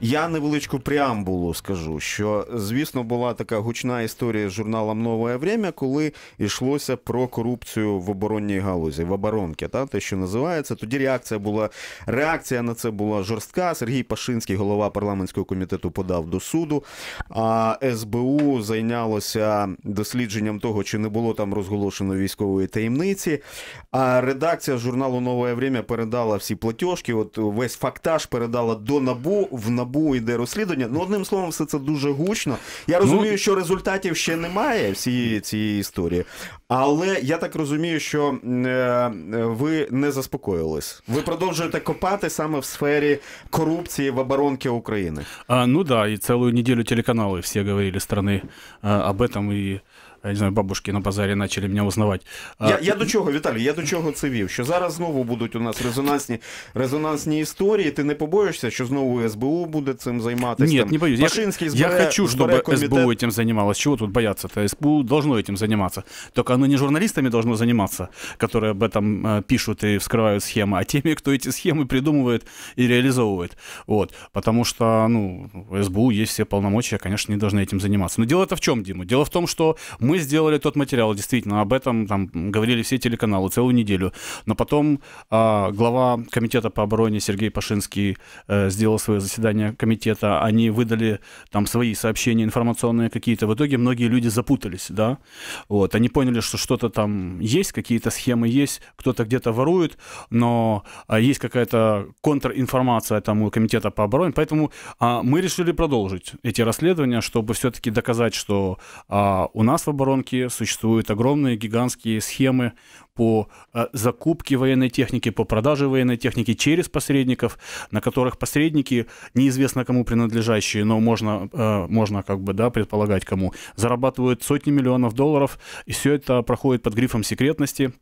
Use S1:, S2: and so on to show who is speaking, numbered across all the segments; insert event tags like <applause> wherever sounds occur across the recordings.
S1: Я невеличку преамбулу скажу, що звісно була така гучна історія з журналом Нове Время, коли йшлося про корупцію в оборонній галузі, в оборонці, та те, що називається. Тоді реакція була реакція на це була жорстка. Сергій Пашинський, голова парламентського комітету, подав до суду. А СБУ зайнялося дослідженням того, чи не було там розголошено військової таємниці. А редакція журналу Нове Время передала всі платіжки. От весь фактаж передала до набу в НАБУ набу йде розслідування. Ну одним словом, все це дуже гучно. Я ну, розумію, ну... що результатів ще немає всієї цієї історії, але я так розумію, що е, ви не заспокоїлись. Ви продовжуєте копати саме в сфері корупції в оборонці
S2: України. А, Ну да, і цілу неділю телеканали всі говорили страни е, об этом і. И... я не знаю, бабушки на базарі почали мене узнавати. А, я я до
S1: чого, Віталій, я до чого це вів? Що зараз знову будуть у нас резонансні резонансні історії. Ти не побоїшся, що знову СБУ буде цим займатися? Ні, не боюсь. Пашинський збере, я хочу, щоб комітет... СБУ
S2: цим займалось. Чего тут бояться? -то? СБУ должно этим заниматься. Только оно не журналистами должно заниматься, которые об этом э, пишут и вскрывают схемы, а теми, кто эти схемы придумывает и реализовывает. Вот. Потому что, ну, СБУ есть все полномочия, конечно, не должны этим заниматься. Но дело это в чем, Дима? Дело в том, что мы мы сделали тот материал, действительно, об этом там говорили все телеканалы целую неделю. Но потом э, глава комитета по обороне Сергей Пашинский э, сделал свое заседание комитета, они выдали там свои сообщения информационные какие-то. В итоге многие люди запутались, да, вот, они поняли, что что-то там есть, какие-то схемы есть, кто-то где-то ворует, но э, есть какая-то контринформация там у комитета по обороне, поэтому э, мы решили продолжить эти расследования, чтобы все-таки доказать, что э, у нас в обороне похоронки существуют огромные гигантские схемы по э, закупке военной техники, по продаже военной техники через посредников, на которых посредники, неизвестно кому принадлежащие, но можно, э, можно как бы, да, предполагать кому, зарабатывают сотни миллионов долларов, и все это проходит под грифом секретности,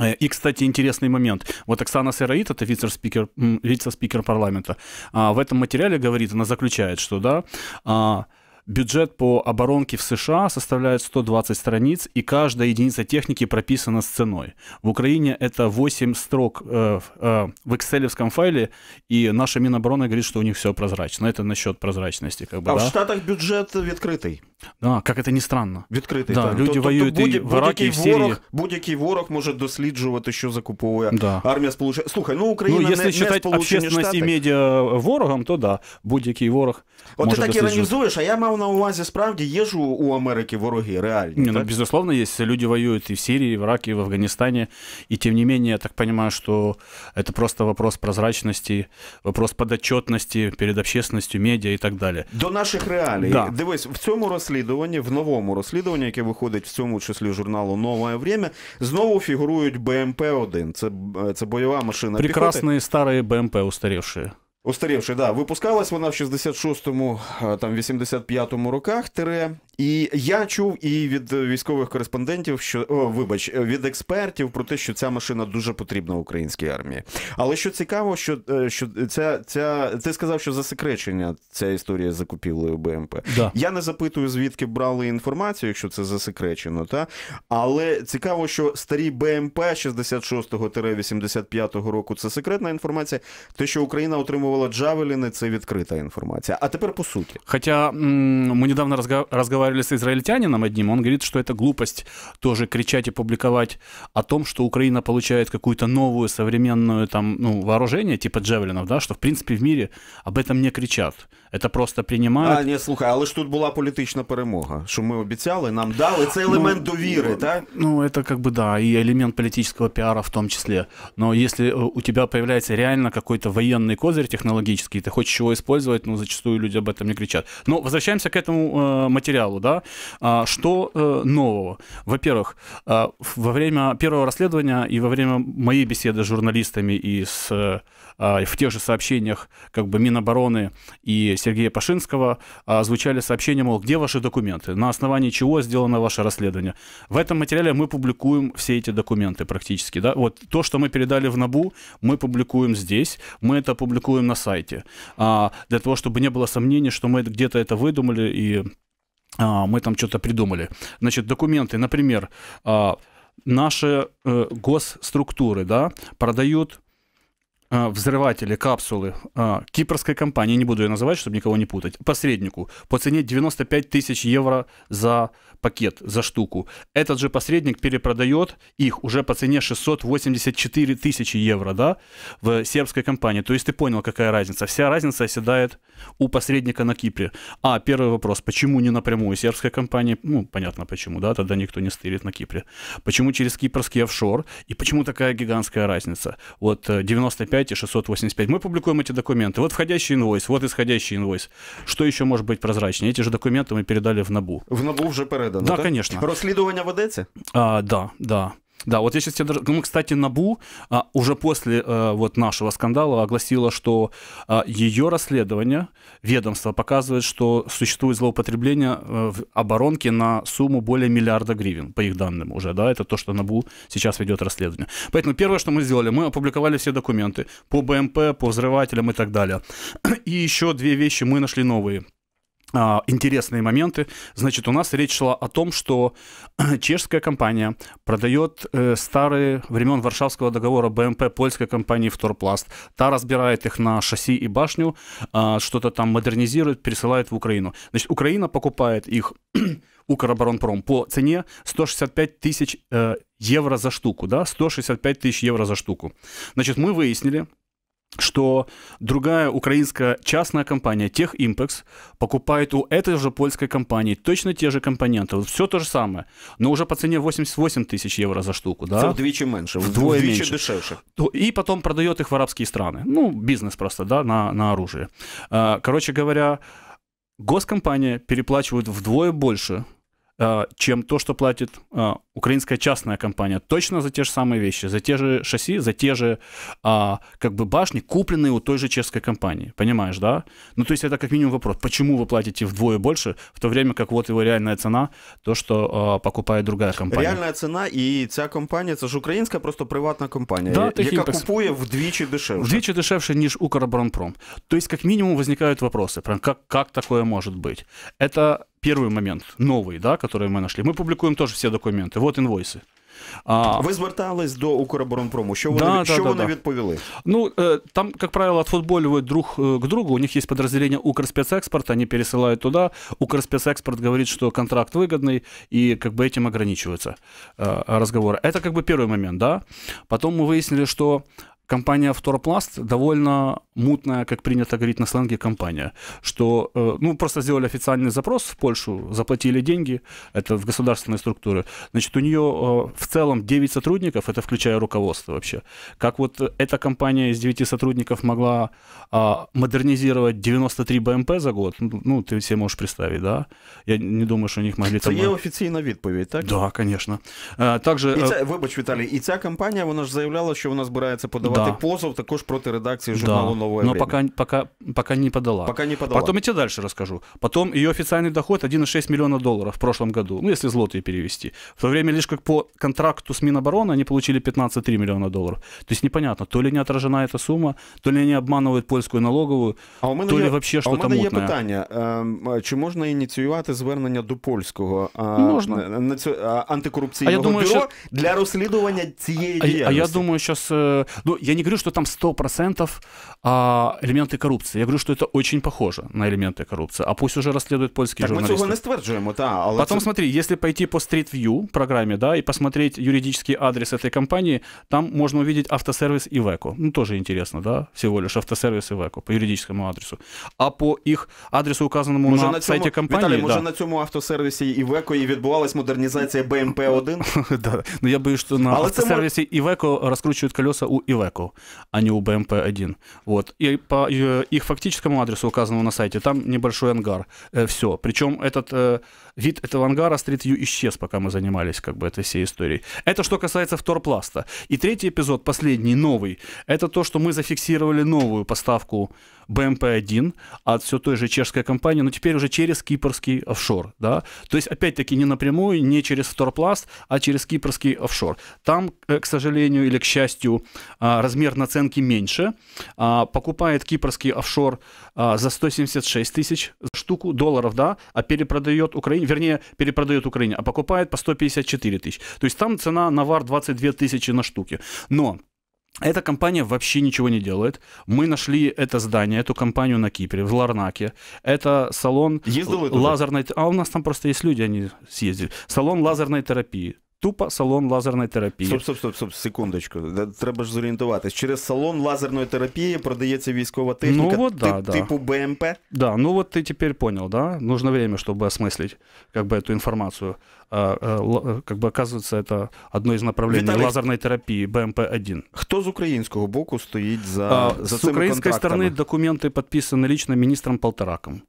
S2: э, и, кстати, интересный момент. Вот Оксана Сераит, это вице-спикер, вице-спикер парламента, а, в этом материале говорит, она заключает, что да, а, Бюджет по оборонке в США составляет 120 страниц, и каждая единица техники прописана с ценой. В Украине это 8 строк э, э, в Excel файле, и наша Минобороны говорит, что у них все прозрачно. Это насчет прозрачности. Как бы, а да? в Штатах бюджет открытый. Да, как это не странно. Открытый. Да, так. Люди тобто, и будь, і в Іракі, і в Сирії.
S1: будь-який ворог может досліджувати, що закуповує да. армія Сполучених Слухай, ну Україна ну, если не, не Сполучені Штати. Якщо
S2: і ворогом, то да, будь-який ворог От може ти так іронізуєш,
S1: а я мав мав на увазі справді є ж у Америки вороги реальні?
S2: Не, ну, безусловно, есть. Люди воюют и в Сирии, и в Ираке, и в Афганистане. И тем не менее, я так понимаю, что это просто вопрос прозрачности, вопрос подотчетности перед общественностью, медиа и так далее. До
S1: наших реалій. Да. Дивись, в цьому розслідуванні, в новому розслідуванні, яке виходить в цьому числі журналу Нове Время, знову фігурують БМП-1. Це,
S2: це бойова машина. Прекрасні піхоти. старі БМП устарівші.
S1: Устарівши, да, випускалась вона в 66-му, е, там 85-му роках. Тире, і я чув і від військових кореспондентів, що о, вибач, е, від експертів про те, що ця машина дуже потрібна українській армії. Але що цікаво, що е, що ця ця ти сказав, що засекречення ця історія закупівлею БМП. Да. Я не запитую, звідки брали інформацію, якщо це засекречено, та але цікаво, що старі БМП 66-го 85-го року це секретна інформація. Те, що Україна отримувала придумувала Джавеліни, це відкрита інформация. А теперь по сути.
S2: Хотя мы недавно разговаривали с израильтянином одним, он говорит, что это глупость тоже кричать и публиковать о том, что Украина получает какую-то новую современную там, ну, вооружение, типа Джавелинов, да, что в принципе в мире об этом не кричат. Это просто принимают. А,
S1: ні, слухай, але ж тут була політична перемога, що ми обіцяли, нам дали. Це ну, елемент
S2: ну, довіри, так? Ну, это как бы да, и элемент политического пиара в том числе. Но если э, у тебя появляется реально какой-то военный козырь, технологические, ты хочешь его использовать, но зачастую люди об этом не кричат. Но возвращаемся к этому э, материалу, да. А, что э, нового? Во-первых, э, во время первого расследования и во время моей беседы с журналистами и с, э, а, в тех же сообщениях как бы Минобороны и Сергея Пашинского э, звучали сообщения, мол, где ваши документы, на основании чего сделано ваше расследование. В этом материале мы публикуем все эти документы практически, да. Вот то, что мы передали в НАБУ, мы публикуем здесь, мы это публикуем на сайте. А, для того, чтобы не было сомнений, что мы где-то это выдумали и а, мы там что-то придумали. Значит, документы, например, а, наши э, госструктуры да, продают Э, взрыватели, капсулы э, кипрской компании, не буду ее называть, чтобы никого не путать, посреднику по цене 95 тысяч евро за пакет, за штуку. Этот же посредник перепродает их уже по цене 684 тысячи евро да, в сербской компании. То есть ты понял, какая разница. Вся разница оседает у посредника на Кипре. А, первый вопрос, почему не напрямую сербской компании? Ну, понятно почему, да, тогда никто не стырит на Кипре. Почему через кипрский офшор? И почему такая гигантская разница? Вот 95 э, 685 и 685. Мы публикуем эти документы. Вот входящий инвойс, вот исходящий инвойс. Что еще может быть прозрачнее? Эти же документы мы передали в НАБУ. В
S1: НАБУ уже передано. Да, так? конечно.
S2: Расследование ведеться? А, да, да. Да, вот я сейчас тебе даже... Ну, кстати, НАБУ а, уже после а, вот нашего скандала огласила, что а, ее расследование ведомства показывает, что существует злоупотребление а, в оборонке на сумму более миллиарда гривен, по их данным уже, да, это то, что НАБУ сейчас ведет расследование. Поэтому первое, что мы сделали, мы опубликовали все документы по БМП, по взрывателям и так далее. <clears throat> И еще две вещи мы нашли новые – а, интересные моменты. Значит, у нас речь шла о том, что <clears throat> чешская компания продает э, старые времен Варшавского договора БМП польской компании Вторпласт. Та разбирает их на шасси и башню, э, что-то там модернизирует, пересылает в Украину. Значит, Украина покупает их <clears throat> у Укроборонпром по цене 165 тысяч э, евро за штуку, да, 165 тысяч евро за штуку. Значит, мы выяснили, что другая украинская частная компания Техимпекс покупает у этой же польской компании точно те же компоненты, вот все то же самое, но уже по цене 88 тысяч евро за штуку. Да? Це вдвічі менше, вдвое вдвічі дешевше. И потом продает их в арабские страны. Ну, бизнес просто, да, на, на оружие. А, короче говоря, госкомпания переплачивает вдвое больше, а, чем то, что платит а, украинская частная компания точно за те же самые вещи, за те же шасси, за те же а, как бы башни, купленные у той же чешской компании. Понимаешь, да? Ну, то есть это как минимум вопрос, почему вы платите вдвое больше, в то время как вот его реальная цена, то, что а, покупає другая компания.
S1: Реальная цена и вся компания, это же украинская просто приватная компания. да, яка импекс. купує
S2: вдвічі дешевше. Вдвічі дешевше, ніж Укроборонпром. То есть, как минимум, возникают вопросы, прям как, как такое может быть? Это первый момент, новый, да, который мы нашли. Мы публикуем тоже все документы. Вот інвойси. А... Ви звертались до Укроборонпрому. Що вони, да, що да, вони да, відповіли? Ну, там, как правило, отфутболивают друг к другу. У них есть подразделение Укрспецэкспорт, они пересылают туда. Укрспецэкспорт говорит, что контракт выгодный, и как бы этим ограничиваются э, разговоры. Это как бы первый момент, да. Потом мы выяснили, что компания Авторпласт довольно мутная, как принято говорить на сленге, компания. Что, э, ну, просто сделали официальный запрос в Польшу, заплатили деньги, это в государственные структуры. Значит, у нее э, в целом 9 сотрудников, это включая руководство вообще. Как вот э, эта компания из 9 сотрудников могла а, модернизировать 93 БМП эм за год, ну, ну ты все можешь представить, да? Я не думаю, что у них могли... Це є офіційна відповідь, так? Да, конечно. Также... І ця,
S1: вибач, Віталій, і ця компанія, вона ж заявляла, що вона збирається
S2: подавати подати позов також проти редакції журналу «Новое время». Но пока, пока, пока не подала. Пока не подала. Потом я тебе дальше расскажу. Потом ее официальный доход 1,6 миллиона долларов в прошлом году, ну если злотые перевести. В то время лишь как по контракту с Минобороны они получили 15,3 миллиона долларов. То есть непонятно, то ли не отражена эта сумма, то ли они обманывают польскую налоговую, а у мене то ли є, вообще что то мутное. А у мене є мутне.
S1: питання, а чи можна ініціювати звернення до польского, а, можна. А, антикорупційного я думаю, бюро для расследования цієї а, А я
S2: думаю, сейчас. ну, я не говорю, что там 100% а, элементы коррупции. Я говорю, что это очень похоже на элементы коррупции. А пусть уже розслідують польские. так, журналісти. Так, ми цього не стверджуємо, та, але Потом, смотри, если пойти по Street View програмі, да, и посмотреть юридический адрес этой компании, там можно увидеть автосервис Iveco. Ну, тоже интересно, да, всего лишь автосервис Iveco по юридическому адресу. А по их адресу, указанному може, на, на цьому... сайті Виталий, Віталій, да.
S1: на цьому автосервисе Iveco и відбувалась модернизация БМП-1?
S2: <laughs> да. но ну, я боюсь, что на автосервисе автосервісі раскручивают Iveco колеса у Iveco. Харьков, а не у БМП-1. Вот. И по э, их фактическому адресу, указанному на сайте, там небольшой ангар. Э, Все. Причем этот э, вид этого ангара Street View исчез, пока мы занимались как бы этой всей историей. Это что касается вторпласта. И третий эпизод, последний, новый, это то, что мы зафиксировали новую поставку BMP 1 от все той же чешской компании, но теперь уже через кипрский офшор. Да? То есть, опять-таки, не напрямую, не через второпласт, а через кипрский офшор. Там, э, к сожалению или к счастью, а, размер наценки меньше. А, покупает кипрский офшор а, за 176 тысяч штуку долларов, да, а перепродает Украине, вернее, перепродает Украине, а покупает по 154 тысяч. То есть там цена на вар 22 тысячи на штуке. Но эта компания вообще ничего не делает. Мы нашли это здание, эту компанию на Кипре, в Ларнаке. Это салон Ездил лазерной... А у нас там просто есть люди, они съездили. Салон лазерной терапии. Тупо салон лазерної терапії. Стоп, стоп, стоп, стоп, секундочку. Треба ж зорієнтуватись.
S1: Через салон лазерної терапії продається військова ну техніка ну, вот, да, тип, да. типу БМП.
S2: Да, ну вот ты теперь понял, да? Нужно время, чтобы осмыслить как бы эту информацию. А, а, э, как бы оказывается, это одно из направлений Виталик, лазерной терапии БМП-1. Кто с украинского боку стоит за, а, за цими контрактами? З української сторони лично министром Полтораком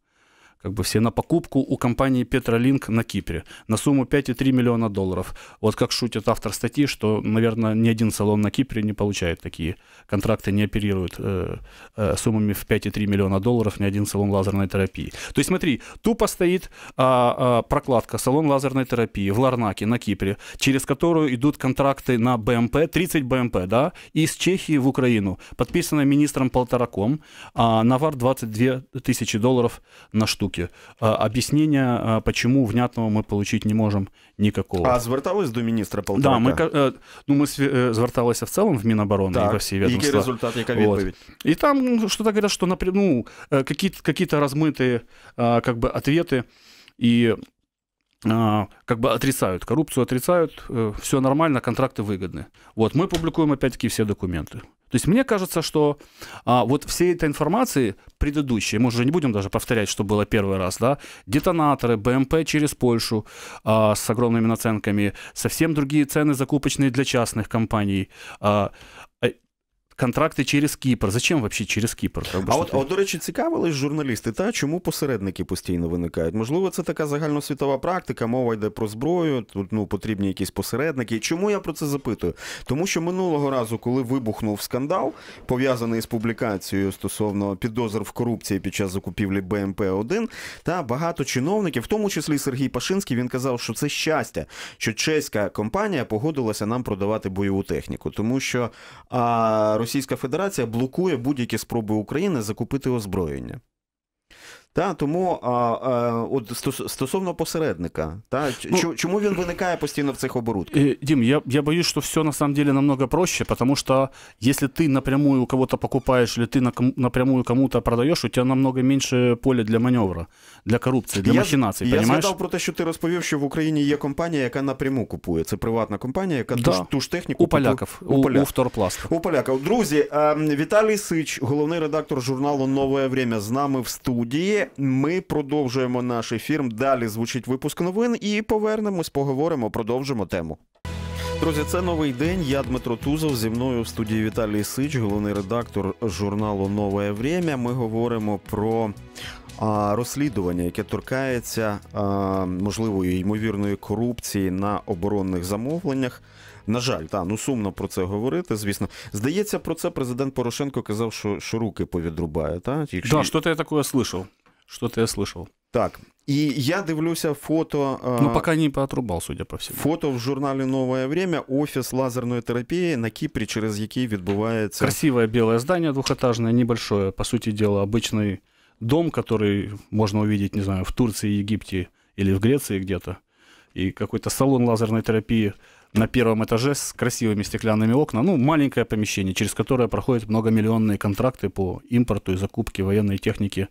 S2: как бы все на покупку у компании Петролинк на Кипре на сумму 5,3 миллиона долларов. Вот как шутит автор статьи, что, наверное, ни один салон на Кипре не получает такие контракты, не оперирует э, э, суммами в 5,3 миллиона долларов ни один салон лазерной терапии. То есть смотри, тупо стоит а, а, прокладка салон лазерной терапии в Ларнаке на Кипре, через которую идут контракты на БМП, 30 БМП, да, из Чехии в Украину, подписанная министром Полтораком, а, навар 22 тысячи долларов на штуку штуки. А, Объяснения, а, почему внятного мы получить не можем, никакого. А звертались до министра Полторака? Да, мы э, ну, ми э, зверталися в целом в Минобороны так. и во всі відомства. Який результат, яка відповідь? Вот. И там ну, что-то говорят, что ну, э, какие-то какие размытые а, как бы, ответы и как бы отрицают, коррупцию отрицают, все нормально, контракты выгодны. Вот, мы публикуем опять-таки все документы. То есть мне кажется, что а, вот все эта информации предыдущей, мы уже не будем даже повторять, что было первый раз, да, детонаторы, БМП через Польшу а, с огромными наценками, совсем другие цены закупочные для частных компаний, а, э, контракти через Кіпр. Зачем вообще через Кіпр? Как бы, а от, от,
S1: до речі, цікавились журналісти, та чому посередники постійно виникають? Можливо, це така загальносвітова практика, мова йде про зброю, тут ну потрібні якісь посередники. Чому я про це запитую? Тому що минулого разу, коли вибухнув скандал, пов'язаний з публікацією стосовно підозр в корупції під час закупівлі БМП 1 та багато чиновників, в тому числі Сергій Пашинський, він казав, що це щастя, що чеська компанія погодилася нам продавати бойову техніку, тому що а, Російська Федерація блокує будь-які спроби України закупити озброєння. Та тому а, а, от стосовно посередника, та ну, чому він виникає
S2: постійно в цих оборудках? Е, Дім, я я боюсь, что все на самом деле намного проще, потому что якщо ти напрямую у кого-то покупаешь или ты напрямую кому-то продаешь, у тебе намного менше поля для маневру, для корупції, для я, Я понимаешь? згадав
S1: про те, що ти розповів, що в Україні є компанія, яка напряму купує. Це приватна компанія, яка да. ту, ж техніку у поляків, у, у, поляк. у
S2: вторпласт.
S1: У поляків. Друзі, ем, Віталій Сич, головний редактор журналу Нове Время, з нами в студії ми продовжуємо наш ефір. Далі звучить випуск новин і повернемось, поговоримо, продовжимо тему. Друзі, це новий день. Я Дмитро Тузов зі мною в студії Віталій Сич, головний редактор журналу Нове Врем'я. Ми говоримо про а, розслідування, яке торкається а, можливої ймовірної корупції на оборонних замовленнях. На жаль, та ну сумно про це говорити. Звісно, здається, про це президент Порошенко казав, що що руки повідрубає. Та якщо да, що
S2: ти я такое слышал. Что-то я слышал.
S1: Так, и я дивлюся фото. Э, ну, пока
S2: не поотрубав, судя по всему.
S1: Фото в журнале "Новое время Офис лазерной терапии на Кипре, через який відбувається.
S2: Красивое белое здание двухэтажное, небольшое. По сути дела, обычный дом, который можно увидеть, не знаю, в Турции, Египте или в Греции где-то. И какой-то салон лазерной терапии на первом этаже с красивыми стеклянными окнами. Ну, маленькое помещение, через которое проходят многомиллионные контракты по импорту и закупке военной техники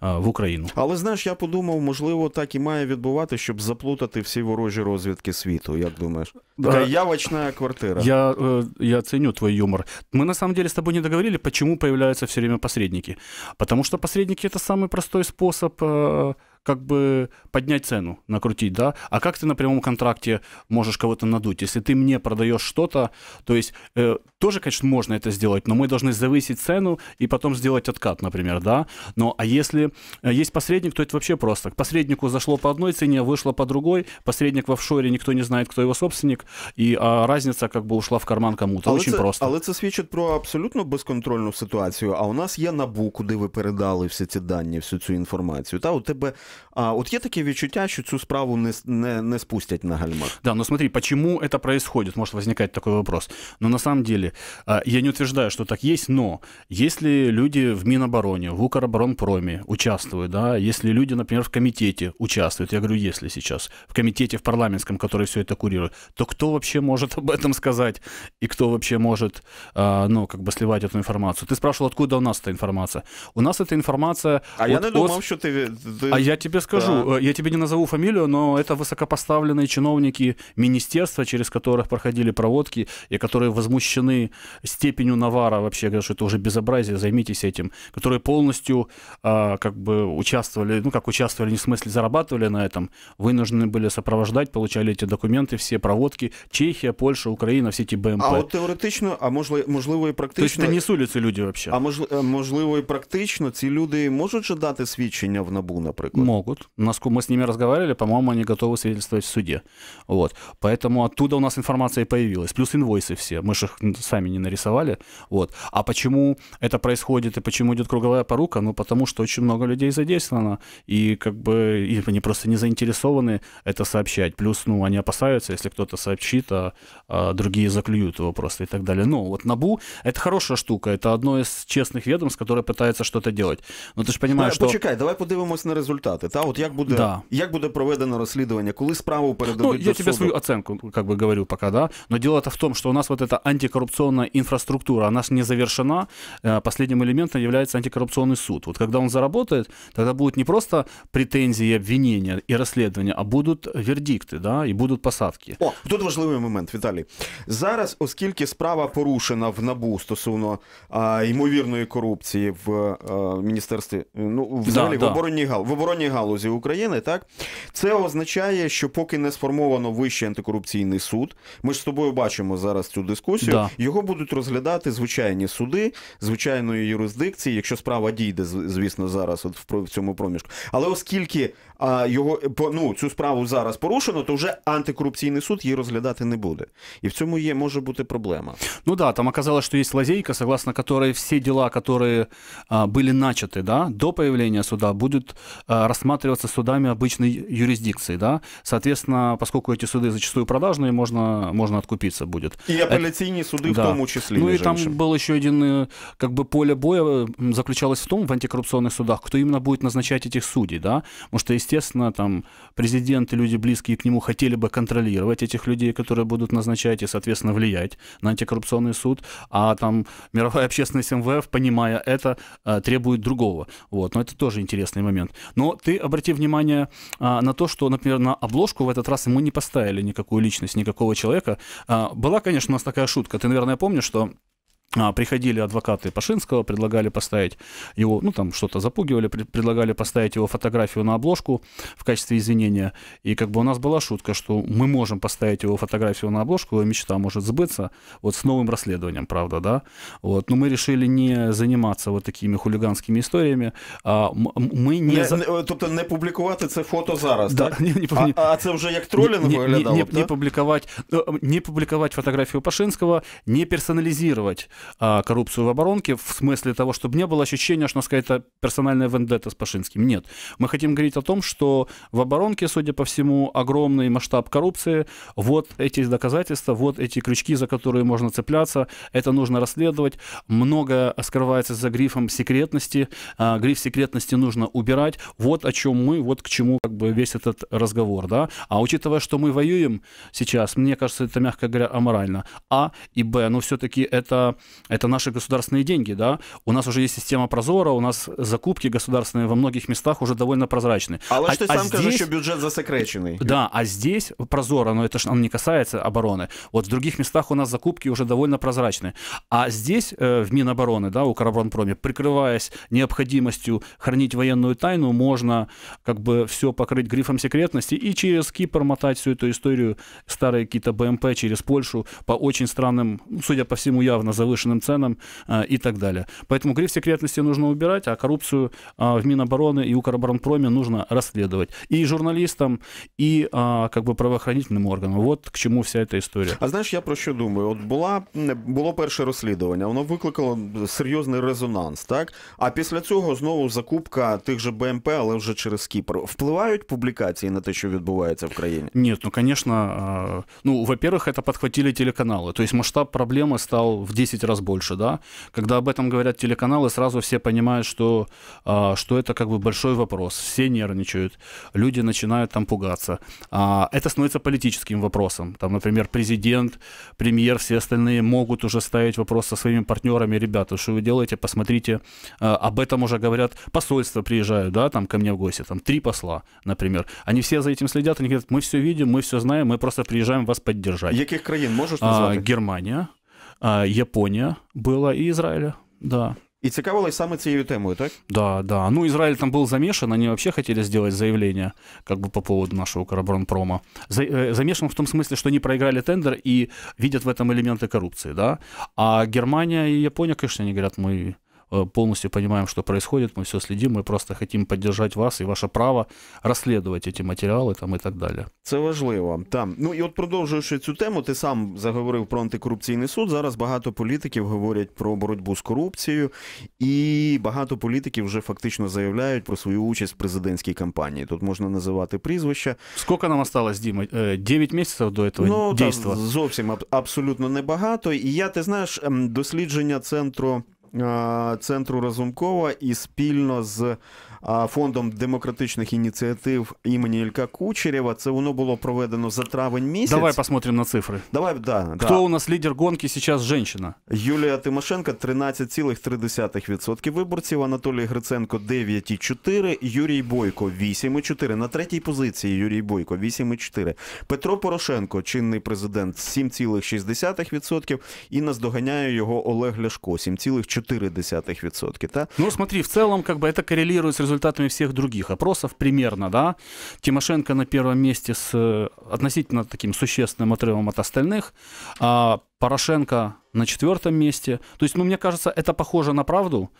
S2: в Україну.
S1: Але знаєш, я подумав, можливо, так і має відбувати, щоб заплутати всі ворожі розвідки світу.
S2: Як думаєш, така
S1: явочна квартира?
S2: Я я ценю твой юмор. Мы на самом деле с тобой не договорили, почему появляются все время посредники. Потому что посредники это самый простой способ э, как бы поднять цену, накрутить, да? А как ты на прямом контракте можешь кого-то надуть? Если ты мне продаешь что-то, то есть э, тоже, конечно, можно это сделать, но мы должны завысить цену и потом сделать откат, например, да? Но а если э, есть посредник, то это вообще просто. К посреднику зашло по одной цене, вышло по другой, посредник в офшоре, никто не знает, кто его собственник, и а, разниця как бы ушла в карман кому-то. А Очень це, просто. Але
S1: это свідчить про абсолютно безконтрольну ситуацию, А у нас є набу, куда вы передали все эти данные, всю эту информацию.
S2: Та у тебе а вот є такие відчуття, що эту справу не не, не спустят на гальмах. Да, но ну смотри, почему это происходит, может возникать такой вопрос. Но на самом деле, а, я не утверждаю, что так есть, но если люди в Минобороне, в Укроборонпроме участвуют, да, если люди, например, в комитете участвуют, я говорю, если сейчас, в комитете в парламентском, который все это курирует, то кто вообще может <laughs> об этом сказать и кто вообще может, а, ну, как бы сливать эту информацию? Ты спрашивал, откуда у нас эта информация? У нас эта информация... А от, я не думал, от...
S1: что ты... А я тебе скажу, да.
S2: Э, я тебе не назову фамилию, но это высокопоставленные чиновники министерства, через которых проходили проводки, и которые возмущены степенью навара вообще, говорят, что это уже безобразие, займитесь этим, которые полностью а, как бы участвовали, ну как участвовали, не в смысле зарабатывали на этом, вынуждены были сопровождать, получали эти документы, все проводки, Чехия, Польша, Украина, все эти БМП. А вот
S1: теоретично, а можливо і практично... есть это не с
S2: улицы люди вообще.
S1: А э, можливо і практично эти люди можуть же дати свидетельство в
S2: НАБУ, например? могут. Насколько мы с ними разговаривали, по-моему, они готовы свидетельствовать в суде. Вот. Поэтому оттуда у нас информация и появилась. Плюс инвойсы все. Мы же их сами не нарисовали. Вот. А почему это происходит и почему идет круговая порука? Ну, потому что очень много людей задействовано. И как бы и они просто не заинтересованы это сообщать. Плюс, ну, они опасаются, если кто-то сообщит, а, а другие заклюют его просто и так далее. Но ну, вот НАБУ — это хорошая штука. Это одно из честных ведомств, которое пытается что-то делать. Но ну, ты же понимаешь, Почекай, что...
S1: Почекай, давай подивимось на результат результати. Та от як буде да.
S2: як буде проведено розслідування, коли справу передадуть Ну, Я тебе свою оценку как бы говорю пока, да. Но дело-то в том, что у нас вот эта антикоррупционная инфраструктура, она же не завершена. Э, последним элементом является антикоррупционный суд. Вот когда он заработает, тогда будут не просто претензии, обвинения и расследования, а будут вердикты, да, и будут посадки.
S1: О, тут важливий момент, Віталій. Зараз, оскільки справа порушена в набу стосовно а, ймовірної корупції в а, міністерстві, ну взагалі да, в оборонній да. гал в оборонній корупційної галузі України, так це означає, що поки не сформовано вищий антикорупційний суд, ми ж з тобою бачимо зараз цю дискусію. Да. Його будуть розглядати звичайні суди, звичайної юрисдикції, якщо справа дійде, звісно, зараз от в цьому проміжку. Але оскільки а, його ну, цю справу зараз порушено, то вже антикорупційний суд
S2: її розглядати не буде. І в цьому є може бути проблема. Ну да, там оказалось, що є лазейка, согласно якої всі діла, які були начаты, да, до появлення суда, будуть а, рассматриваться судами обычной юрисдикции, да. Соответственно, поскольку эти суды зачастую продажные, можно, можно откупиться будет. И э, апелляционные это... суды да. в том числе. Ну и там был еще один, э, как бы, поле боя заключалось в том, в антикоррупционных судах, кто именно будет назначать этих судей, да. Потому что, естественно, там президенты, люди близкие к нему хотели бы контролировать этих людей, которые будут назначать и, соответственно, влиять на антикоррупционный суд, а там мировая общественность МВФ, понимая это, э, требует другого. Вот, но это тоже интересный момент. Но ты обрати внимание а, на то, что, например, на обложку в этот раз ему не поставили никакую личность, никакого человека. А, была, конечно, у нас такая шутка. Ты, наверное, помнишь, что а, приходили адвокаты Пашинского, предлагали поставить его, ну там что-то запугивали, предлагали поставить его фотографию на обложку в качестве извинения. И как бы у нас была шутка, что мы можем поставить его фотографию на обложку, его мечта может сбыться, вот с новым расследованием, правда, да. Вот. Но мы решили не заниматься вот такими хулиганскими историями. А мы не... не за... Э, тобто не публиковать это фото зараз, да, так? Не, не,
S1: а, а уже как троллинг тролінг не, Не, не, не, не,
S2: публиковать, э, не публиковать фотографию Пашинского, не персонализировать а, коррупцию в оборонке в смысле того, чтобы не было ощущения, что у нас какая-то персональная вендетта с Пашинским. Нет. Мы хотим говорить о том, что в оборонке, судя по всему, огромный масштаб коррупции. Вот эти доказательства, вот эти крючки, за которые можно цепляться. Это нужно расследовать. Много скрывается за грифом секретности. А, гриф секретности нужно убирать. Вот о чем мы, вот к чему как бы весь этот разговор. Да? А учитывая, что мы воюем сейчас, мне кажется, это, мягко говоря, аморально. А и Б, но ну, все-таки это это наши государственные деньги, да. У нас уже есть система Прозора, у нас закупки государственные во многих местах уже довольно прозрачны. Але а, ж ти а, а здесь... кажеш, що
S1: бюджет засекречений.
S2: Да, а здесь Прозора, но это же нам не касается обороны. Вот в других местах у нас закупки уже довольно прозрачны. А здесь э, в Минобороны, да, у Карабронпроме, прикрываясь необходимостью хранить военную тайну, можно как бы все покрыть грифом секретности и через Кипр мотать всю эту историю, старые какие-то БМП через Польшу по очень странным, судя по всему, явно завышенным завышенным ценам а, и так далее. Поэтому гриф секретности нужно убирать, а коррупцию а, в Минобороны и Укроборонпроме нужно расследовать. И журналистам, и а, как бы правоохранительным органам. Вот к чему вся эта история.
S1: А знаешь, я про що думаю? От була було перше розслідування, воно викликало серйозний резонанс, так? А після цього знову закупка тих же БМП, але вже
S2: через Кіпр. Впливають публікації на те, що відбувається в країні? Ні, ну звісно, ну, во-первых, це підхватили телеканали. Тобто масштаб проблеми став в 10 раз больше, да. Когда об этом говорят телеканалы, сразу все понимают, что, а, что это как бы большой вопрос. Все нервничают, люди начинают там пугаться. А, это становится политическим вопросом. Там, например, президент, премьер, все остальные могут уже ставить вопрос со своими партнерами. Ребята, что вы делаете? Посмотрите. А, об этом уже говорят. Посольства приезжают, да, там ко мне в гости. Там три посла, например. Они все за этим следят. Они говорят, мы все видим, мы все знаем, мы просто приезжаем вас поддержать. Яких стран можешь а, назвать? А, Германия, а, Японія была і Ізраїля. Да. И цікавилась саме цією темою, так? Да, да. Ну, Израиль там был замешан, они вообще хотели сделать заявление как бы по поводу нашего Карабронпрома. За, э, замешан в том смысле, что они проиграли тендер и видят в этом элементы коррупции, да? А Германия и Япония, конечно, они говорят, мы Э, полностью понимаем, что происходит, мы все следим, мы просто хотим поддержать вас і ваше право розслідувати ці матеріали там і так далі.
S1: Це важливо. Там ну і от продовжуючи цю тему, ти сам заговорив про антикорупційний суд. Зараз багато політиків говорять про боротьбу з корупцією, і багато політиків вже фактично заявляють про свою участь в президентській кампанії. Тут можна називати прізвища. Скільки нам осталось, Діма? 9 е, місяців до цього ну, дійства? Та, зовсім абсолютно небагато. І я ти знаєш ем, дослідження центру. А, центру Разумкова і спільно з фондом демократичних ініціатив імені Ілька Кучерєва. Це воно було проведено за травень місяць. Давай
S2: посмотримо на цифри. Давай, да, Хто да. у нас лідер гонки зараз жінка?
S1: Юлія Тимошенко 13,3% виборців. Анатолій Гриценко 9,4%. Юрій Бойко 8,4%. На третій позиції Юрій Бойко 8,4%. Петро Порошенко, чинний президент, 7,6%. І наздоганяє його Олег Ляшко
S2: 7,4%. Ну, смотри, в цілому, как бы это коррелирует с результатами всех других опросов примерно, да, Тимошенко на первом месте с э, относительно таким существенным отрывом от остальных, а Порошенко на четвертом месте. То есть, ну, мне кажется, это похоже на правду,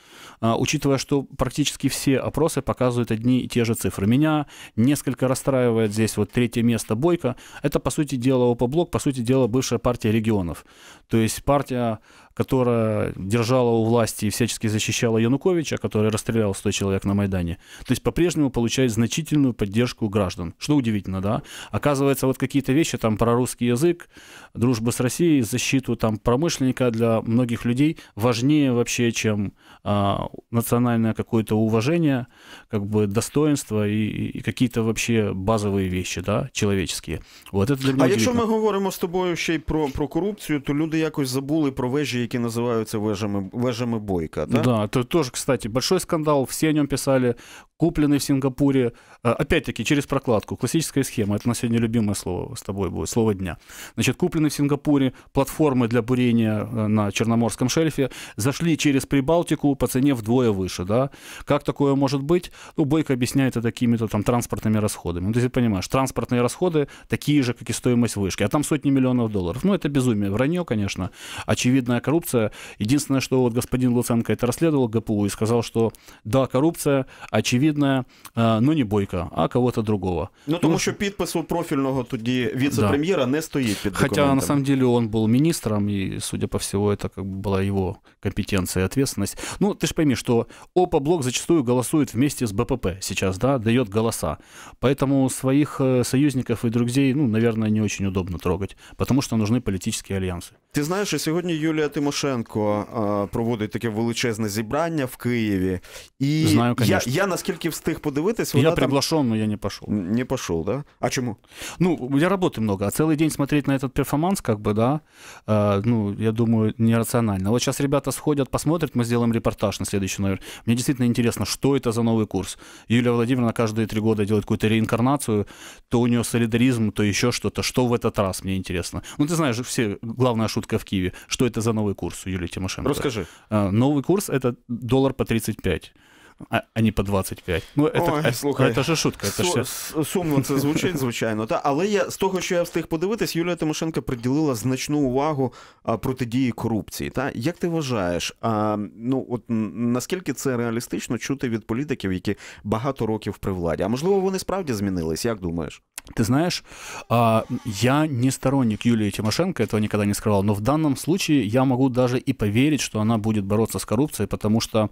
S2: а, учитывая, что практически все опросы показывают одни и те же цифры. Меня несколько расстраивает здесь вот третье место Бойко. Это, по сути дела, ОП-блок, по сути дела, бывшая партия регионов. То есть партия которая держала у власти и всячески защищала Януковича, который расстрелял 100 человек на Майдане, то есть по-прежнему получает значительную поддержку граждан. Что удивительно, да? Оказывается, вот какие-то вещи там про русский язык, дружба с Россией, защиту там промышленника для многих людей важнее вообще, чем а, национальное какое-то уважение, как бы достоинство и, и какие-то вообще базовые вещи, да, человеческие. Вот это для а якщо ми
S1: говоримо з тобою ще й про, про корупцію, то люди якось забули про вежі, ролики называются «Вежем и, Вежем
S2: Бойко», да? Да, это тоже, кстати, большой скандал, все о нем писали купленный в Сингапуре, э, опять-таки через прокладку, классическая схема, это на сегодня любимое слово с тобой будет, слово дня. Значит, куплены в Сингапуре платформы для бурения э, на Черноморском шельфе, зашли через Прибалтику по цене вдвое выше, да. Как такое может быть? Ну, Бойко объясняет это такими-то там транспортными расходами. Ну, ты понимаешь, транспортные расходы такие же, как и стоимость вышки, а там сотни миллионов долларов. Ну, это безумие, вранье, конечно, очевидная коррупция. Единственное, что вот господин Луценко это расследовал ГПУ и сказал, что да, коррупция, очевидно, відповідне, ну не Бойка, а кого-то другого.
S1: Ну тому ну, що підпису профільного тоді віце-прем'єра да. не стоїть під Хоча на самом
S2: деле он був міністром, і, судя по всього, это как бы была его компетенция и ответственность. Ну, ты ж пойми, что ОПА-блок зачастую голосует вместе с БПП сейчас, да, дает голоса. Поэтому своих э, союзников и друзей, ну, наверное, не очень удобно трогать, потому что нужны политические альянсы.
S1: Ти знаєш, що сьогодні Юлія Тимошенко а, проводить таке величезне зібрання в Києві. І Знаю, я, я наскільки тільки встиг подивитись, вона Я там...
S2: приглашен, но я не пошел. Не пошел, да? А чему? Ну, у меня работы много, а целый день смотреть на этот перформанс, как бы, да, э, ну, я думаю, нерационально. Вот сейчас ребята сходят, посмотрят, мы сделаем репортаж на следующий номер. Мне действительно интересно, что это за новый курс. Юлия Владимировна каждые три года делает какую-то реинкарнацию, то у нее солидаризм, то еще что-то. Что в этот раз, мне интересно. Ну, ты знаешь, все, главная шутка в Киеве, что это за новый курс у Юлии Тимошенко. Расскажи. Э, новый курс — это доллар по 35. а, не по 25. Ну, это, Ой, слухай, це ну, ж шутка. Це су- все...
S1: Сумно це звучить, звичайно. Та, але я з того, що я встиг подивитись, Юлія Тимошенко приділила значну увагу а, протидії корупції. Та? Як ти вважаєш, а, ну, от, наскільки це реалістично чути від політиків, які багато років при владі?
S2: А можливо, вони справді змінились? Як думаєш? Ты знаешь, я не сторонник Юлії Тимошенко, этого ніколи не скрывал, але в даному случае я могу даже и поверить, что она будет бороться с коррупцией, потому что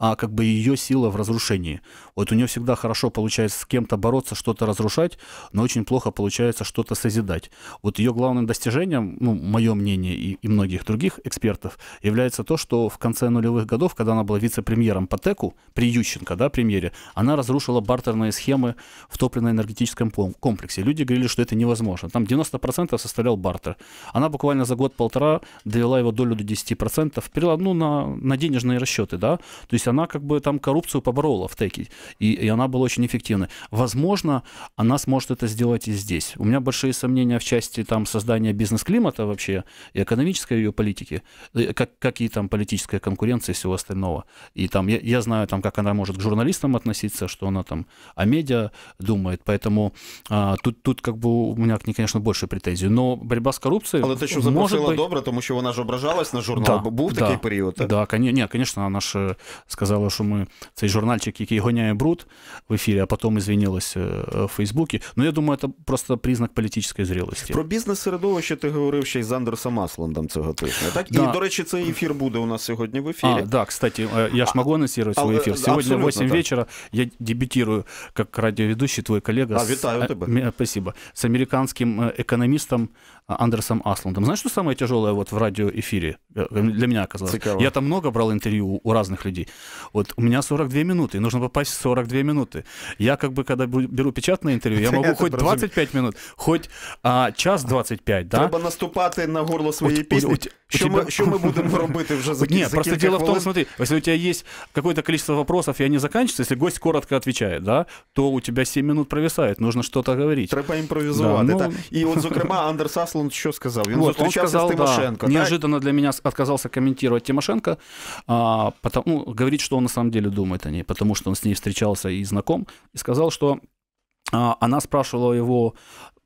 S2: как бы ее сила в разрушении. Вот у нее всегда хорошо получается с кем-то бороться, что-то разрушать, но очень плохо получается что-то созидать. Вот ее главным достижением, ну, мое мнение и, и многих других экспертов, является то, что в конце нулевых годов, когда она была вице-премьером по ТЭКу, при Ющенко, да, премьере, она разрушила бартерные схемы в топливно-энергетическом комплексе. Люди говорили, что это невозможно. Там 90% составлял бартер. Она буквально за год-полтора довела его долю до 10%, перела, ну, на, на денежные расчеты, да. То есть она как бы там коррупция коррупцию поборола в ТЭКе, и, и она была очень эффективной. Возможно, она сможет это сделать и здесь. У меня большие сомнения в части там, создания бизнес-климата вообще и экономической ее политики, э, как, как и там политическая конкуренция и всего остального. И там я, я знаю, там, как она может к журналистам относиться, что она там о медиа думает, поэтому а, тут, тут как бы у меня к ней, конечно, больше претензий. Но борьба с коррупцией але те, що запросила быть... добре,
S1: тому що вона ж ображалась на журнал. Да, Був да, такий
S2: період. Так? Да, конечно Ні, звісно, вона сказала, что мы цей журнальчик, який гоняє бруд в ефірі, а потім звінилося в Фейсбуці. Ну, я думаю, це просто признак політичної зрілості. Про бізнес-середовище ти говорив ще й з Андерсом Масландом цього
S1: тижня. Так? Да. І, до речі, цей ефір буде у нас сьогодні в ефірі. А, да,
S2: кстати, я ж а, могу анонсировать свой эфир. Сегодня в 8 так. вечера я дебютирую как радиоведущий твой коллега. А, с... витаю э, э, Спасибо. С американским э, экономистом Андерсом Асландом. Знаешь, что самое тяжелое вот в радиоэфире для меня оказалось? Цикаво. Я там много брал интервью у разных людей. Вот у меня 40 42 минуты, и нужно попасть в 42 минуты. Я как бы, когда беру печатное интервью, я <laughs> могу хоть 25 минут, хоть а, час 25, да? Треба
S1: наступати на горло своей пісні. что мы, что мы будем робити уже за Нет, за просто дело в том,
S2: смотри, если у тебя есть какое-то количество вопросов, и они заканчиваются, если гость коротко отвечает, да, то у тебя 7 минут провисает, нужно что-то говорить. Треба импровизовать. Да, ну... И вот, зокрема,
S1: Андер Сасланд что сказал?
S2: Он вот, он сказал, с Тимошенко. Да, неожиданно для меня отказался комментировать Тимошенко, а, потому, ну, говорить, что он на самом деле думает думает о ней, потому что он с ней встречался и знаком, и сказал, что а, она спрашивала его,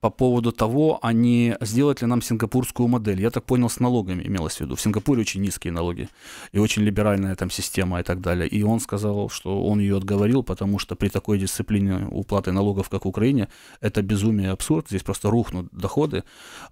S2: по поводу того, а не сделать ли нам сингапурскую модель. Я так понял, с налогами имелось в виду. В Сингапуре очень низкие налоги и очень либеральная там система и так далее. И он сказал, что он ее отговорил, потому что при такой дисциплине уплаты налогов, как в Украине, это безумие и абсурд. Здесь просто рухнут доходы,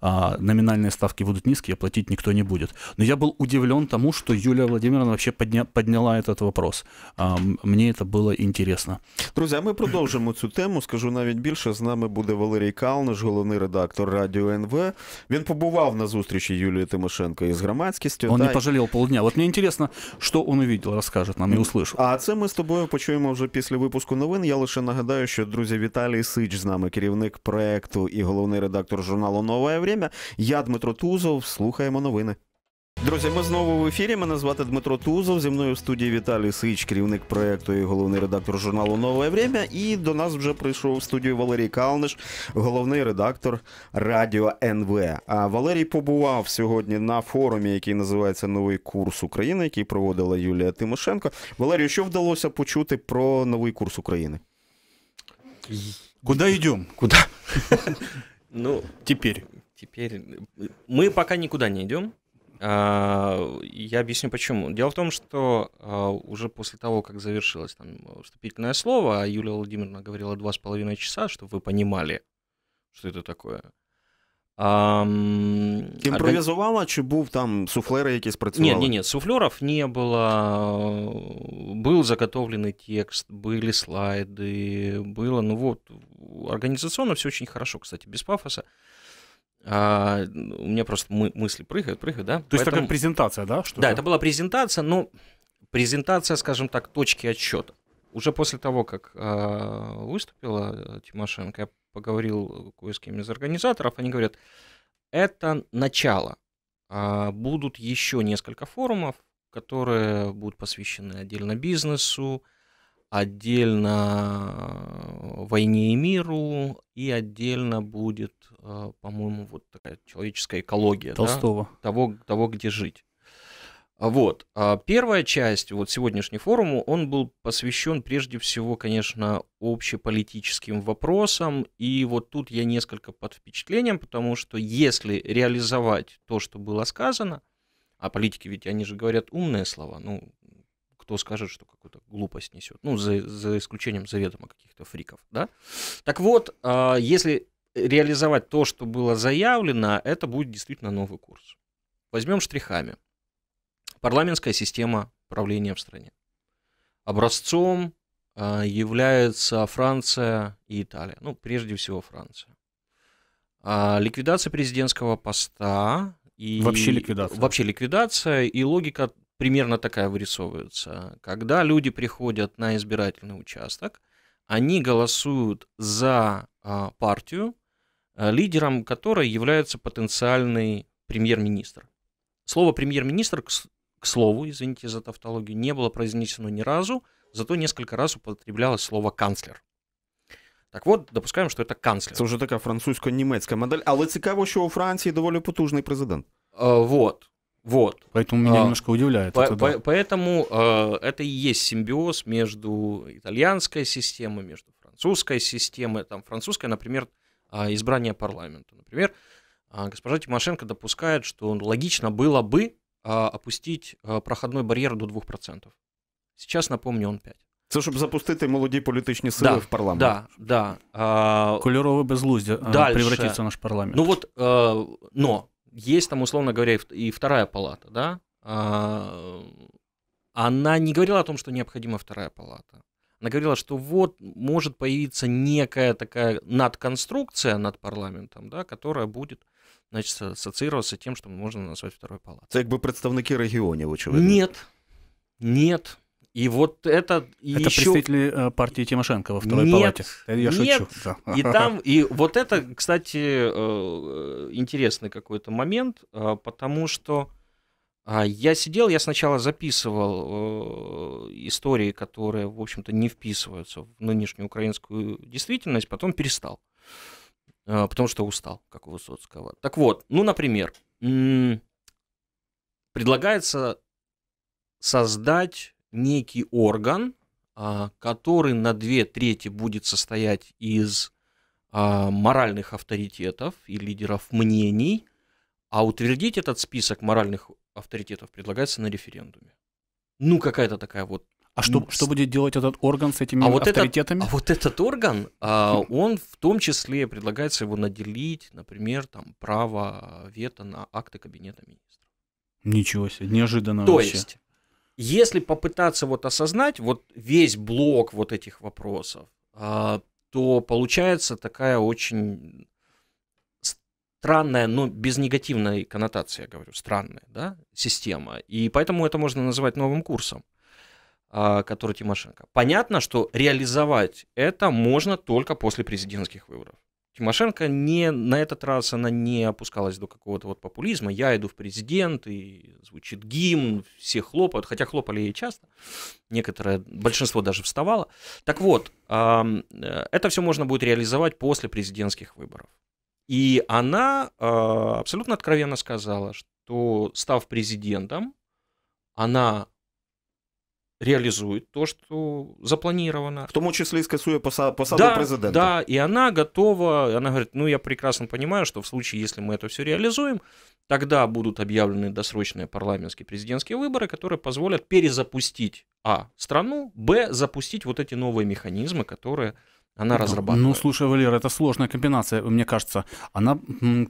S2: а номинальные ставки будут низкие, а платить никто не будет. Но я был удивлен тому, что Юлия Владимировна вообще подня подняла этот вопрос. А, мне это было интересно.
S1: Друзья, мы продолжим эту тему. Скажу навіть больше. С нами будет Валерий Калниш, також головний редактор радіо НВ. Він побував на зустрічі Юлії Тимошенко із громадськістю. Він та... не
S2: пожалів полдня. От мені інтересно, що він увидел, розкаже нам і
S1: услышав. А це ми з тобою почуємо вже після випуску новин. Я лише нагадаю, що друзі Віталій Сич з нами, керівник проекту і головний редактор журналу Нове Время. Я Дмитро Тузов. Слухаємо новини. Друзі, ми знову в ефірі. Мене звати Дмитро Тузов. Зі мною в студії Віталій Сич, керівник проєкту і головний редактор журналу Нове Время. І до нас вже прийшов в студію Валерій Калниш, головний редактор Радіо НВ. А Валерій побував сьогодні на форумі, який називається Новий курс України, який проводила Юлія Тимошенко. Валерію, що вдалося почути про новий курс України?
S2: Куди йдемо? Куда? <laughs>
S3: Ну, тепер Теперь мы пока никуда не идем. А, я объясню почему. Дело в том, что а, уже после того, как завершилось там вступительное слово, а Юлия Владимировна говорила два с половиной часа, чтобы вы понимали, что это такое. Імпровізувала,
S1: чи був там суфлери якісь працювали? Ні, ні,
S3: ні, суфлеров не було. Був заготовлений текст, були слайди, було, ну вот, організаційно все очень хорошо, кстати, без пафоса. А, ну, у меня просто мы, мысли прыгают, прыгают, да. То есть это как презентация, да? Что да, это была презентация, но презентация, скажем так, точки отсчета. Уже после того, как э, выступила Тимошенко, я поговорил кое с кем из организаторов, они говорят, это начало. А будут еще несколько форумов, которые будут посвящены отдельно бизнесу, отдельно «Войне и миру» и отдельно будет, э, по-моему, вот такая человеческая экология. Толстого. Да? Того, того, где жить. Вот. А первая часть, вот сегодняшний форум, он был посвящен прежде всего, конечно, общеполитическим вопросам. И вот тут я несколько под впечатлением, потому что если реализовать то, что было сказано, а политики ведь, они же говорят умные слова, ну, кто скажет, что какую-то глупость несет. Ну, за, за исключением заведомо каких-то фриков, да. Так вот, а, если реализовать то, что было заявлено, это будет действительно новый курс. Возьмем штрихами. Парламентская система правления в стране. Образцом а, является Франция и Италия. Ну, прежде всего Франция. А, ликвидация президентского поста и вообще ликвидация. Вообще ликвидация и логика примерно такая вырисовывается. Когда люди приходят на избирательный участок, они голосуют за а, партию, э, лидером которой является потенциальный премьер-министр. Слово премьер-министр, к слову, извините за тавтологию, не было произнесено ни разу, зато несколько раз употреблялось слово «канцлер». Так вот, допускаем, что это канцлер. Это уже такая французско-немецкая модель, але цікаво, что у Франции довольно
S2: потужний президент. Э, вот. Вот. Поэтому меня а, немножко удивляет. По, это, да. по,
S3: поэтому э, это и есть симбиоз между итальянской системой, между французской системой. Там французская, например, а, избрание парламента. Например, а, госпожа Тимошенко допускает, что логично было бы а, опустить проходной барьер до 2%. Сейчас, напомню, он 5%. Це щоб запустити молоді політичні сили да, в парламент. Да, да. Кольорове безлуздя Дальше. превратиться наш парламент. Ну вот, э, но есть там, условно говоря, и вторая палата, да, а, она не говорила о том, что необходима вторая палата. Она говорила, что вот может появиться некая такая надконструкция над парламентом, да, которая будет значит, ассоциироваться с тем, что можно назвать второй палатой.
S2: как бы представники регіонів, очевидно. Нет, нет, и вот это... И это еще... представители э, партии Тимошенко во второй нет, палате. Я шучу. Нет. Да. И <laughs> там,
S3: и вот это, кстати, э, интересный какой-то момент, э, потому что а, я сидел, я сначала записывал истории, которые, в общем-то, не вписываются в нынешнюю украинскую действительность, потом перестал, потому что устал, как у Высоцкого. Так вот, ну, например, предлагается создать некий орган, а, который на две трети будет состоять из а, моральных авторитетов и лидеров мнений, а утвердить этот список моральных авторитетов предлагается на референдуме. Ну, какая-то такая вот... А что, что будет делать этот орган с этими а вот авторитетами? Этот, а вот этот орган, а, <clears throat> он в том числе предлагается его наделить, например, там, право вето на акты кабинета министров.
S2: Ничего себе, неожиданно То вообще. есть,
S3: если попытаться вот осознать вот весь блок вот этих вопросов, а, то получается такая очень странная, но без негативной коннотации, я говорю, странная да, система. И поэтому это можно называть новым курсом, а, который Тимошенко. Понятно, что реализовать это можно только после президентских выборов. Тимошенко не, на этот раз она не опускалась до какого-то вот популизма. Я иду в президент, и звучит гимн, все хлопают, хотя хлопали ей часто. Некоторое, большинство даже вставало. Так вот, э, это все можно будет реализовать после президентских выборов. И она э, абсолютно откровенно сказала, что став президентом, она реализует то, что запланировано. В том числе и скасуя посаду да, президента. Да, и она готова, она говорит, ну я прекрасно понимаю, что в случае, если мы это все реализуем, тогда будут объявлены досрочные парламентские президентские выборы, которые позволят перезапустить, а, страну, б, запустить вот эти новые механизмы, которые она ну, разрабатывает. Ну, слушай, Валера, это сложная комбинация, мне кажется. Она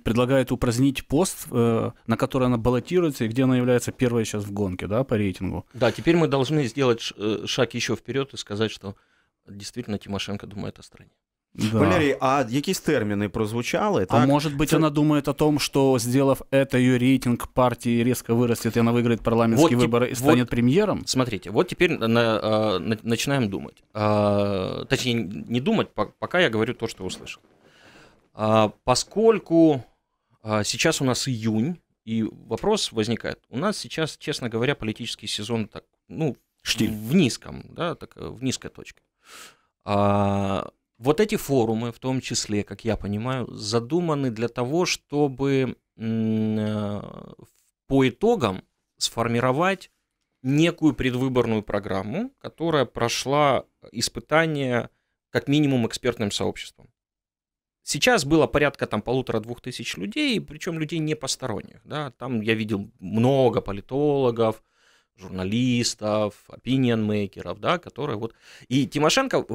S3: предлагает упразднить
S2: пост, э, на который она баллотируется, и где она является первой сейчас в гонке, да, по рейтингу.
S3: Да, теперь мы должны сделать э, шаг еще вперед и сказать, что действительно Тимошенко думает о стране.
S2: Да. Валерій,
S1: а якісь терміни прозвучали?
S2: А так? А может быть, Це... она думает о том, что, сделав это, ее рейтинг партии резко вырастет, и она выиграет парламентские вот, выборы и станет вот,
S3: премьером? Смотрите, вот теперь на, а, на, начинаем думать. А, точнее, не думать, пока я говорю то, что услышал. А, поскольку а, сейчас у нас июнь, и вопрос возникает. У нас сейчас, честно говоря, политический сезон так, ну, Штиль. в низком, да, так, в низкой точке. А, вот эти форумы, в том числе, как я понимаю, задуманы для того, чтобы э, по итогам сформировать некую предвыборную программу, которая прошла испытание как минимум экспертным сообществом. Сейчас было порядка там полутора-двух тысяч людей, причем людей не посторонних. Да? Там я видел много политологов, журналистов, опинион-мейкеров, да, которые вот... И Тимошенко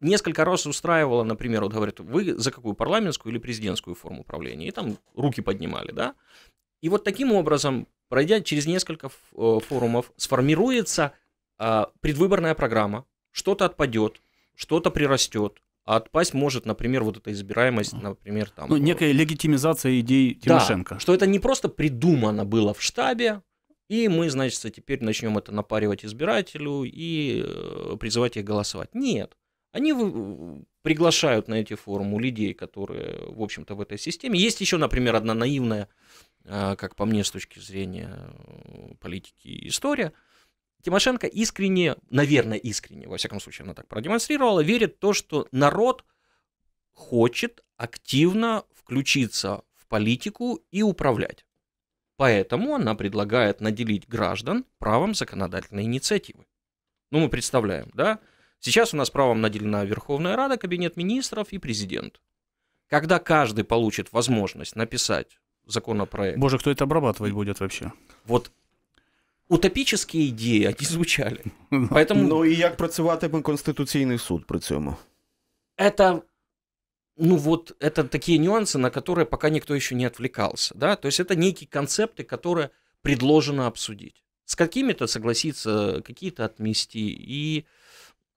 S3: несколько раз устраивало, например, вот говорят, вы за какую парламентскую или президентскую форму управления, и там руки поднимали, да. И вот таким образом, пройдя через несколько э, форумов, сформируется а, предвыборная программа, что-то отпадет, что-то прирастет, а отпасть может, например, вот эта избираемость, например, там... Ну, э, некая
S2: легитимизация идей Тимошенко. Да,
S3: что это не просто придумано было в штабе, и мы, значит, теперь начнем это напаривать избирателю и э, призывать их голосовать. Нет. Они приглашают на эти форумы людей, которые, в общем-то, в этой системе. Есть еще, например, одна наивная, а, как по мне, с точки зрения э, политики, история. Тимошенко искренне, наверное, искренне, во всяком случае, она так продемонстрировала, верит в то, что народ хочет активно включиться в политику и управлять. Поэтому она предлагает наделить граждан правом законодательной инициативы. Ну, мы представляем, да, Сейчас у нас правом наделена Верховная Рада, Кабинет министров и президент. Когда каждый получит возможность написать законопроект. Боже, кто это обрабатывать будет вообще? Вот утопические идеи, они звучали. <laughs> Поэтому...
S1: Ну і як працюватиме конституционный суд при цьому?
S3: Это ну вот это такие нюансы, на которые пока никто еще не отвлекался, да, то есть это некие концепты, которые предложено обсудить. С какими-то согласиться, какие-то отмести, и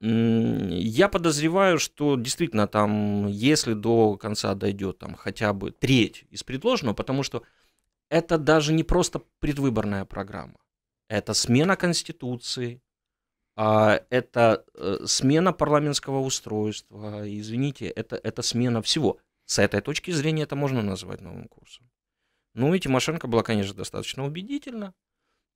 S3: я подозреваю, что действительно там, если до конца дойдет там хотя бы треть из предложенного, потому что это даже не просто предвыборная программа, это смена Конституции, а, это э, смена парламентского устройства, извините, это, это смена всего. С этой точки зрения это можно назвать новым курсом. Ну и Тимошенко была, конечно, достаточно убедительна,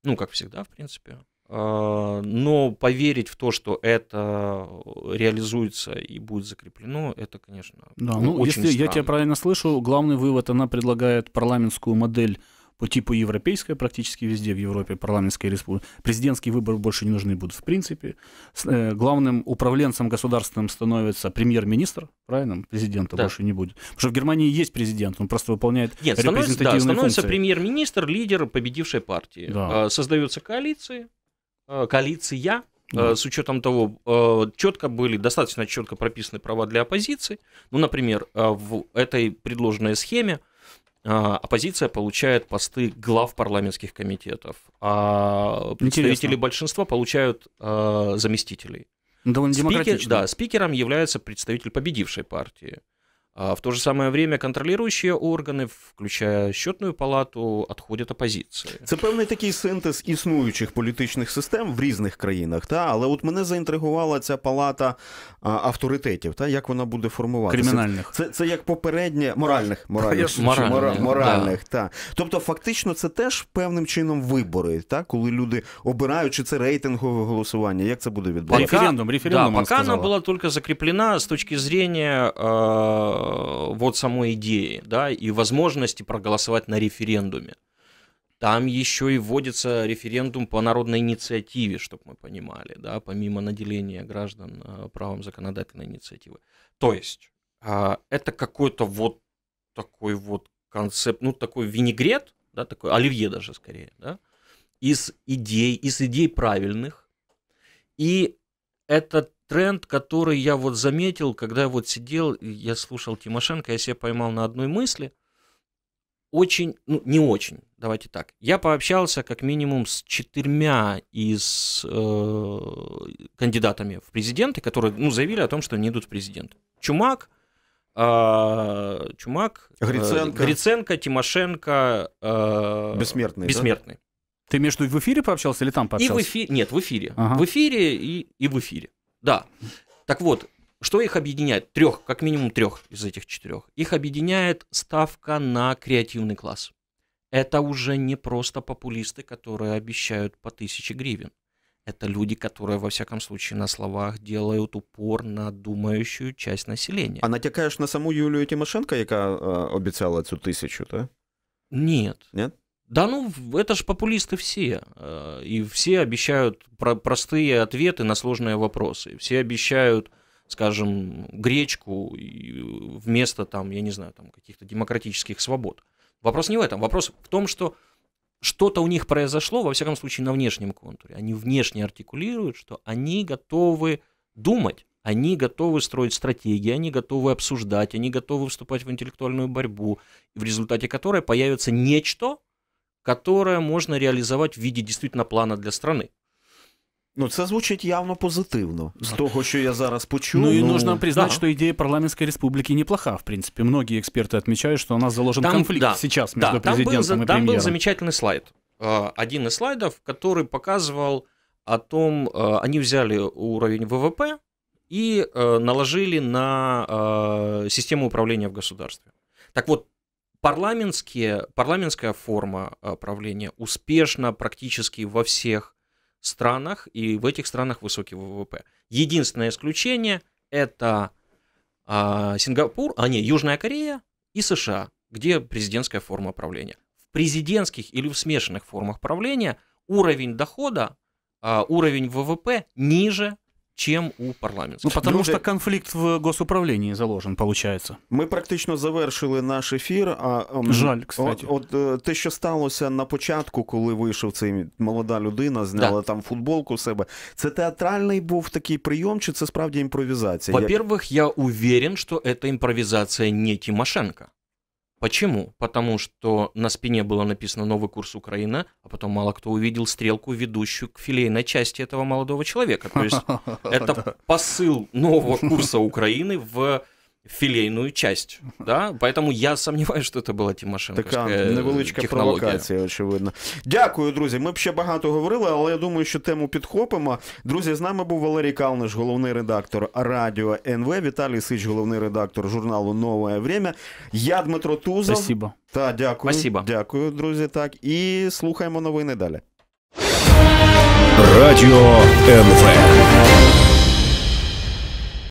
S3: ну, как всегда, в принципе. Э, но поверить в то, что это э, реализуется и будет закреплено, это, конечно, да, ну, очень если странно. я тебя
S2: правильно слышу, главный вывод, она предлагает парламентскую модель по типу европейская, практически везде в Европе парламентская республики. Президентские выборы больше не нужны будут в принципе. Э, главным управленцем государственным становится премьер-министр, правильно? Президента да. больше не будет. Потому что в Германии есть президент, он просто выполняет Нет, репрезентативные становится, да, становится
S3: премьер-министр, лидер победившей партии. Да. Создаются коалиции, Э, коалиция, да. Э, с учетом того, э, четко были, достаточно четко прописаны права для оппозиции. Ну, например, в этой предложенной схеме оппозиция получает посты глав парламентских комитетов, а представители Интересно. большинства получают заместителей. Довольно Спикер, демократично. Да, спикером является представитель победившей партии. В то же самое время контролирующие органы, включая счетную палату, отходять опозиції. Це певний такий
S1: синтез існуючих політичних систем в різних країнах. Та але от мене заінтригувала ця палата авторитетів. Та як вона буде формуватися? Кримінальних. Це це як попереднє моральних моральних моральних, моральних, моральних да. та тобто, фактично, це теж певним чином вибори, та коли люди обирають, чи це рейтингове голосування. Як це буде відбуватися? Референдум, референдум. Да, пока вона
S3: була тільки закріплена з точки зрення. Э... Э, вот самой идеи, да, и возможности проголосовать на референдуме. Там еще и вводится референдум по народной инициативе, чтобы мы понимали, да, помимо наделения граждан э, правом законодательной инициативы. То есть а, это какой-то вот такой вот концепт, ну такой винегрет, да, такой оливье даже скорее, да, из идей, из идей правильных. И этот тренд, который я вот заметил, когда я вот сидел, я слушал Тимошенко, я себя поймал на одной мысли. Очень, ну не очень, давайте так. Я пообщался как минимум с четырьмя из э, кандидатами в президенты, которые ну, заявили о том, что они идут в президент. Чумак, а, э, Чумак, Гриценко, э, Гриценко Тимошенко, э, Бессмертный. Бессмертный. Да? Ты между в эфире пообщался или там пообщался? И в эфире, нет, в эфире. Ага. В эфире и, и в эфире. Да. Так вот, что их объединяет? Трех, как минимум трех из этих четырех. Их объединяет ставка на креативный класс. Это уже не просто популисты, которые обещают по тысяче гривен. Это люди, которые, во всяком случае, на словах делают упор на думающую часть населения. А
S1: натякаешь на саму Юлію Тимошенко, яка е, э, обіцяла цю тисячу, так?
S3: Нет. Нет? Да ну, это же популисты все. Э, и все обещают про простые ответы на сложные вопросы. Все обещают, скажем, гречку э, вместо там, я не знаю, там каких-то демократических свобод. Вопрос не в этом. Вопрос в том, что что-то у них произошло, во всяком случае, на внешнем контуре. Они внешне артикулируют, что они готовы думать, они готовы строить стратегии, они готовы обсуждать, они готовы вступать в интеллектуальную борьбу, в результате которой появится нечто, которое можно реалізувати в виде действительно плана для страны. Ну,
S1: це звучить явно позитивно. З
S3: того, що я зараз почув. Ну, ну... и нужно признать, да. что
S2: идея парламентской республики неплоха, в принципе. Многие эксперты отмечают, что у нас заложен там, конфликт да, сейчас между президентом там был, и премьером. Там был замечательный
S3: слайд. Э, один из слайдов, который показывал о том, э, они взяли уровень ВВП и э, наложили на систему управления в государстве. Так вот, парламентские, парламентская форма э, правления успешна практически во всех странах, и в этих странах высокий ВВП. Единственное исключение – это а, Сингапур, а не Южная Корея и США, где президентская форма правления. В президентских или в смешанных формах правления уровень дохода, а, уровень ВВП ниже – чем у парламента. Ну, потому Друзі... що
S2: конфлікт в госуправлении заложен, получается.
S1: Мы практично завершили наш ефір. А жаль, кстати. От, от э, те, що сталося на початку, коли вийшов цей молода людина, зняла да. там футболку себе. Це театральний був такий прийом, чи це справді імпровізація?
S3: Во-первых, я уверен, що це імпровізація не Тимошенко. Почему? Потому что на спине было написано «Новый курс Украина», а потом мало кто увидел стрелку, ведущую к филейной части этого молодого человека. То есть <laughs> это посыл нового курса Украины в філейну часть. Да? Поэтому я сумніваюся, що це була Тимошенковська Така э, невеличка технологія. провокація, очевидно.
S1: Дякую, друзі. Ми б ще багато говорили, але я думаю, що тему підхопимо. Друзі, з нами був Валерій Калниш, головний редактор Радіо НВ, Віталій Сич, головний редактор журналу Нове Время. Я Дмитро Тузов. Спасибо. Та, дякую. Спасибо. Дякую, друзі. Так. І слухаємо новини далі. Радіо НВ.